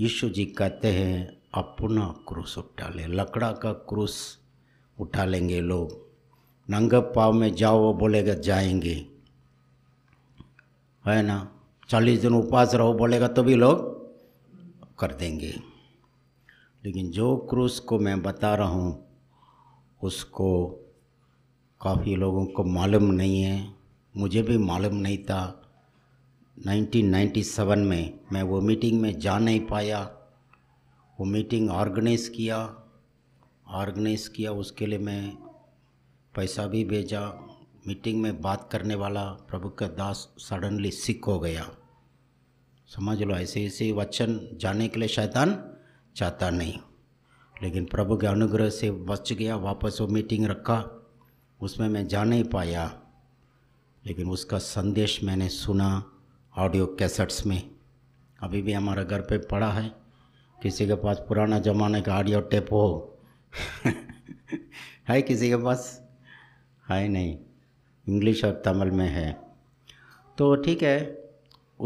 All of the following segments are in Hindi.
यीशु जी कहते हैं अपना क्रूस उठा लें लकड़ा का क्रूस उठा लेंगे लोग नंगे पाव में जाओ वो बोलेगा जाएंगे है ना चालीस दिन उपवास रहो बोलेगा तो भी लोग कर देंगे लेकिन जो क्रूस को मैं बता रहा हूँ उसको काफ़ी लोगों को मालूम नहीं है मुझे भी मालूम नहीं था 1997 में मैं वो मीटिंग में जा नहीं पाया वो मीटिंग ऑर्गेनाइज़ किया ऑर्गेनाइज़ किया उसके लिए मैं पैसा भी भेजा मीटिंग में बात करने वाला प्रभु का दास सडनली सिक हो गया समझ लो ऐसे ऐसे वचन जाने के लिए शैतान चाहता नहीं लेकिन प्रभु के अनुग्रह से बच गया वापस वो मीटिंग रखा उसमें मैं जा नहीं पाया लेकिन उसका संदेश मैंने सुना ऑडियो कैसेट्स में अभी भी हमारा घर पे पड़ा है किसी के पास पुराना ज़माने का ऑडियो टेप हो है किसी के पास है नहीं इंग्लिश और तमिल में है तो ठीक है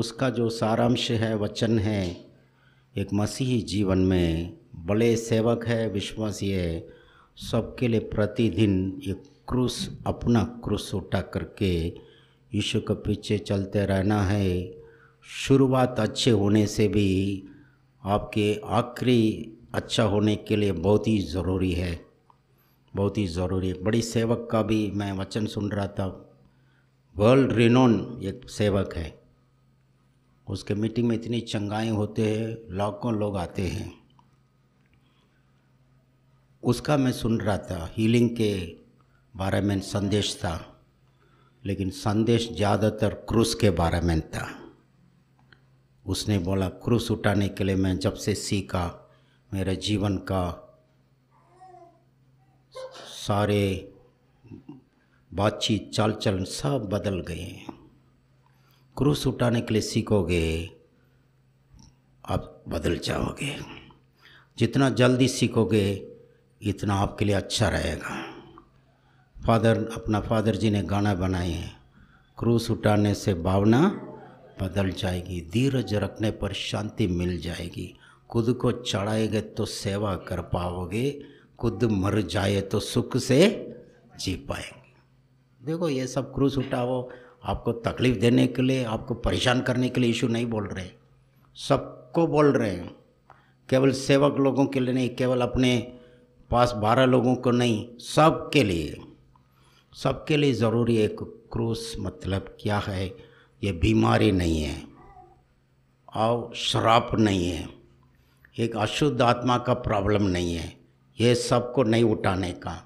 उसका जो सारांश है वचन है एक मसीही जीवन में बड़े सेवक है विश्वासी है सबके लिए प्रतिदिन एक क्रूस अपना क्रूस उठा करके यीशु के पीछे चलते रहना है शुरुआत अच्छे होने से भी आपके आखिरी अच्छा होने के लिए बहुत ही ज़रूरी है बहुत ही ज़रूरी है बड़ी सेवक का भी मैं वचन सुन रहा था वर्ल्ड रिनोन एक सेवक है उसके मीटिंग में इतनी चंगाई होते हैं लाखों लोग आते हैं उसका मैं सुन रहा था हीलिंग के बारे में संदेश था लेकिन संदेश ज़्यादातर क्रूस के बारे में था उसने बोला क्रूस उठाने के लिए मैं जब से सीखा मेरे जीवन का सारे बातचीत चाल चलन सब बदल गए क्रूस उठाने के लिए सीखोगे आप बदल जाओगे जितना जल्दी सीखोगे इतना आपके लिए अच्छा रहेगा फादर अपना फादर जी ने गाना बनाए हैं क्रूस उठाने से भावना बदल जाएगी धीरज रखने पर शांति मिल जाएगी खुद को चढ़ाएंगे तो सेवा कर पाओगे खुद मर जाए तो सुख से जी पाएंगे देखो ये सब क्रूस उठाओ आपको तकलीफ़ देने के लिए आपको परेशान करने के लिए इशू नहीं बोल रहे सबको बोल रहे हैं केवल सेवक लोगों के लिए नहीं केवल अपने पास बारह लोगों को नहीं सब के लिए सबके लिए ज़रूरी एक क्रूस मतलब क्या है ये बीमारी नहीं है और श्राप नहीं है एक अशुद्ध आत्मा का प्रॉब्लम नहीं है ये सबको नहीं उठाने का